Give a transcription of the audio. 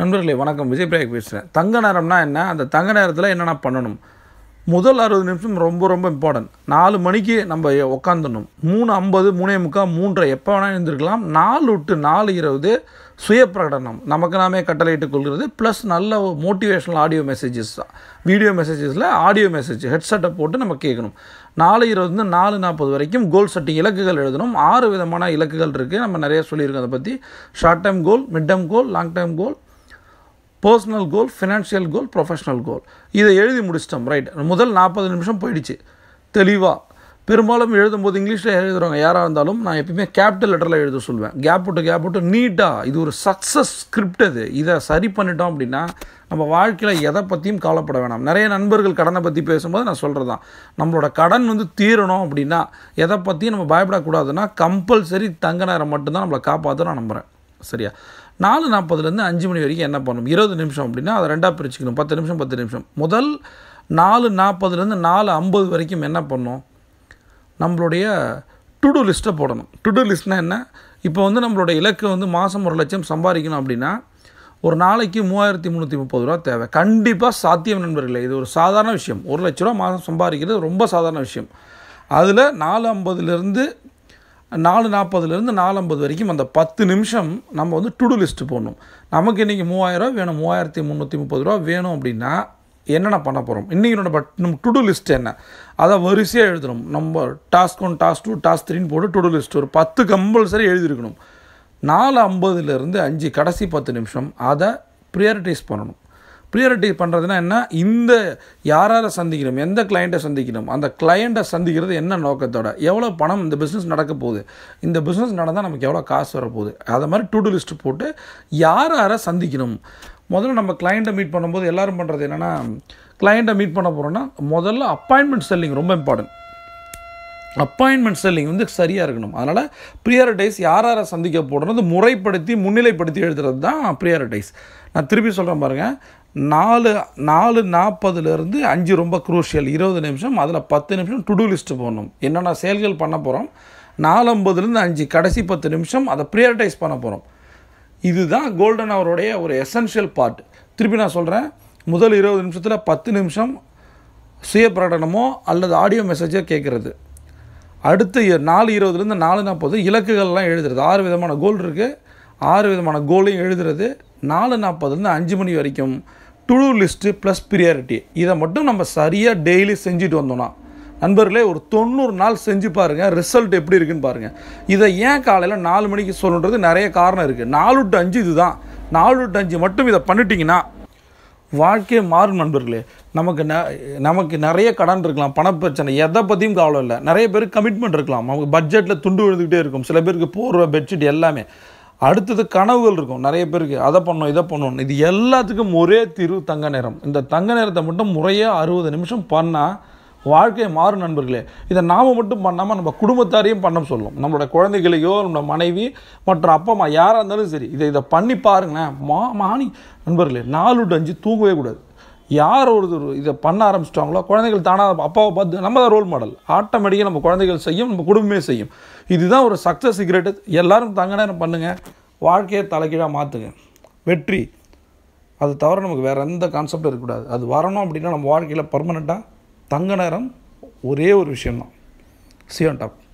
நண்பர்களே வணக்கம் விஜய் பிரயாக் பேசுகிறேன் தங்க நேரம்னா என்ன அந்த தங்க நேரத்தில் என்னென்ன பண்ணணும் முதல் அறுபது நிமிஷம் ரொம்ப ரொம்ப இம்பார்ட்டன்ட் நாலு மணிக்கு நம்ம உக்காந்துடணும் மூணு ஐம்பது மூணே முக்கால் மூன்றரை எப்போ வேணால் எழுந்திருக்கலாம் நாலு விட்டு நாலு இருபது சுய பிரகடனம் நமக்கு நாமே கட்டளையிட்டு கொள்கிறது ப்ளஸ் நல்ல மோட்டிவேஷனல் ஆடியோ மெசேஜஸ் தான் வீடியோ மெசேஜஸில் ஆடியோ மெசேஜ் ஹெட்செட்டை போட்டு நம்ம கேட்கணும் நாலு இருபதுலேருந்து நாலு நாற்பது வரைக்கும் கோல் செட்டிங் இலக்குகள் எழுதணும் ஆறு விதமான இலக்குகள் இருக்குது நம்ம நிறைய சொல்லியிருக்கோம் அதை பற்றி short time goal mid term goal long time goal personal goal financial goal professional goal இதை எழுதி முடிச்சிட்டோம் ரைட் முதல் நாற்பது நிமிஷம் போயிடுச்சு தெளிவாக பெரும்பாலும் எழுதும்போது இங்கிலீஷில் எழுதுகிறவங்க யாராக இருந்தாலும் நான் எப்பயுமே கேபிட்டல் லெட்டரில் எழுத சொல்லுவேன் கேப் விட்டு கேப் விட்டு நீட்டாக இது ஒரு சக்ஸஸ் ஸ்கிரிப்ட் அது இதை சரி பண்ணிட்டோம் அப்படின்னா நம்ம வாழ்க்கையில் எதை பற்றியும் கவலைப்பட வேணாம் நிறைய நண்பர்கள் கடனை பற்றி பேசும்போது நான் சொல்கிறது தான் நம்மளோட கடன் வந்து தீரணும் அப்படின்னா எதை பற்றியும் நம்ம பயப்படக்கூடாதுன்னா கம்பல்சரி தங்க நேரம் மட்டும்தான் நம்மளை காப்பாற்ற நான் நம்புகிறேன் சரியா நாலு நாற்பதுலேருந்து அஞ்சு மணி வரைக்கும் என்ன பண்ணணும் இருபது நிமிஷம் அப்படின்னா அதை ரெண்டாக பிரிச்சுக்கணும் பத்து நிமிஷம் பத்து நிமிஷம் முதல் நாலு நாற்பதுலேருந்து நாலு ஐம்பது வரைக்கும் என்ன பண்ணணும் நம்மளுடைய டுடு லிஸ்ட்டை போடணும் டுடு லிஸ்ட்னால் என்ன இப்போ வந்து நம்மளோட இலக்கு வந்து மாதம் ஒரு லட்சம் சம்பாதிக்கணும் அப்படின்னா ஒரு நாளைக்கு மூவாயிரத்தி முந்நூற்றி முப்பது ரூபா தேவை கண்டிப்பாக சாத்தியம் நண்பர்களே இது ஒரு சாதாரண விஷயம் ஒரு லட்ச ரூபா மாதம் சம்பாதிக்கிறது ரொம்ப சாதாரண விஷயம் அதில் நாலு ஐம்பதுலேருந்து நாலு நாற்பதுலேருந்து நாலம்பது வரைக்கும் அந்த பத்து நிமிஷம் நம்ம வந்து டுடு லிஸ்ட்டு போடணும் நமக்கு இன்றைக்கி மூவாயிரரூவா வேணும் மூவாயிரத்தி முந்நூற்றி முப்பது ரூபா வேணும் அப்படின்னா என்னென்ன பண்ண போகிறோம் இன்றைக்கி பட் நம்ம டுடு லிஸ்ட் என்ன அதை வரிசையாக எழுதணும் நம்ம task one task two task த்ரீன்னு போட்டு டுடு லிஸ்ட் ஒரு பத்து கம்பல்சரி எழுதியிருக்கணும் நாலு ஐம்பதுலேருந்து அஞ்சு கடைசி பத்து நிமிஷம் அதை ப்ரியாரிட்டைஸ் பண்ணணும் ப்ரியாரிட்டி பண்ணுறதுனா என்ன இந்த யாராரை சந்திக்கணும் எந்த கிளையண்ட்டை சந்திக்கணும் அந்த கிளையண்ட்டை சந்திக்கிறது என்ன நோக்கத்தோட எவ்வளோ பணம் இந்த பிஸ்னஸ் நடக்க போகுது இந்த பிஸ்னஸ் நடந்தால் நமக்கு எவ்வளோ காசு வரப்போகுது அதை மாதிரி டூ டூ லிஸ்ட் போட்டு யாரை சந்திக்கணும் முதல்ல நம்ம கிளையண்ட்டை மீட் பண்ணும்போது எல்லோரும் பண்ணுறது என்னென்னா கிளையண்ட்டை மீட் பண்ண போகிறோன்னா முதல்ல அப்பாயின்மெண்ட் செல்லிங் ரொம்ப இம்பார்ட்டன்ட் அப்பாயின்மெண்ட் செல்லிங் வந்து சரியாக இருக்கணும் அதனால் ப்ரியாரிட்டைஸ் யார் யாரை சந்திக்க போடுறது முறைப்படுத்தி முன்னிலைப்படுத்தி எழுதுறது தான் ப்ரியாரிட்டைஸ் நான் திருப்பி சொல்கிறேன் பாருங்கள் நாலு நாலு நாற்பதுலேருந்து அஞ்சு ரொம்ப குரூஷியல் இருபது நிமிஷம் அதில் பத்து நிமிஷம் டுடு லிஸ்ட்டு போடணும் என்னென்ன செயல்கள் பண்ண போகிறோம் நாலம்பதுலேருந்து அஞ்சு கடைசி பத்து நிமிஷம் அதை ப்ரியாரிட்டைஸ் பண்ண போகிறோம் இதுதான் கோல்டன் அவருடைய ஒரு எசென்ஷியல் பார்ட் திருப்பி நான் சொல்கிறேன் முதல் இருபது நிமிஷத்தில் பத்து நிமிஷம் சுய பிரகடனமோ அல்லது ஆடியோ மெசேஜோ கேட்குறது அடுத்த நாலு இருபதுலேருந்து நாலு நாற்பது இலக்குகள்லாம் எழுதுறது ஆறு விதமான கோல் இருக்குது ஆறு விதமான கோலையும் எழுதுறது நாலு நாற்பதுலேருந்து அஞ்சு மணி வரைக்கும் டுழு லிஸ்ட்டு ப்ளஸ் ப்ரியாரிட்டி இதை மட்டும் நம்ம சரியாக டெய்லி செஞ்சுட்டு வந்தோம்னா நண்பர்களே ஒரு தொண்ணூறு நாள் செஞ்சு பாருங்கள் ரிசல்ட் எப்படி இருக்குன்னு பாருங்கள் இதை ஏன் காலையில் நாலு மணிக்கு சொல்லணுன்றது நிறைய காரணம் இருக்குது நாலு டு அஞ்சு இதுதான் நாலு டு அஞ்சு மட்டும் இதை பண்ணிட்டீங்கன்னா வாழ்க்கையை மாறும் நண்பர்களே நமக்கு ந நமக்கு நிறைய கடன் இருக்கலாம் பணப்பிரச்சனை எதை பற்றியும் கவலை இல்லை நிறைய பேருக்கு கமிட்மெண்ட் இருக்கலாம் அவங்க பட்ஜெட்டில் துண்டு விழுந்துக்கிட்டே இருக்கும் சில பேருக்கு போர்வை பெட்ஷீட் எல்லாமே அடுத்தது கனவுகள் இருக்கும் நிறைய பேருக்கு அதை பண்ணணும் இதை பண்ணணும் இது எல்லாத்துக்கும் ஒரே திரு தங்க நேரம் இந்த தங்க நேரத்தை மட்டும் முறையாக அறுபது நிமிஷம் பண்ணால் வாழ்க்கையை மாறும் நண்பர்களே இதை நாம் மட்டும் பண்ணாமல் நம்ம குடும்பத்தாரையும் பண்ண சொல்லும் நம்மளோட குழந்தைகளையோ நம்மளோட மனைவி மற்றும் அப்பா அம்மா யாராக இருந்தாலும் சரி இதை இதை பண்ணி பாருங்களேன் மா மானி நண்பர்களே நாலு டு அஞ்சு தூங்கவே கூடாது யார் ஒருத்தர் இதை பண்ண ஆரம்பிச்சிட்டாங்களோ குழந்தைகள் தானாக அப்பாவை பார்த்து நம்ம தான் ரோல் மாடல் ஆட்டோமேட்டிக்காக நம்ம குழந்தைகள் செய்யும் நம்ம குடும்பமே செய்யும் இதுதான் ஒரு சக்ஸஸ் சீக்ரெட்டு எல்லோரும் தங்க நேரம் பண்ணுங்கள் வாழ்க்கையை தலைக்கீழாக மாற்றுங்க வெற்றி அது தவிர நமக்கு வேறு எந்த கான்செப்டும் இருக்கக்கூடாது அது வரணும் அப்படின்னா நம்ம வாழ்க்கையில் பர்மனெண்ட்டாக தங்க நேரம் ஒரே ஒரு விஷயம்தான் சி ஆன் டாப்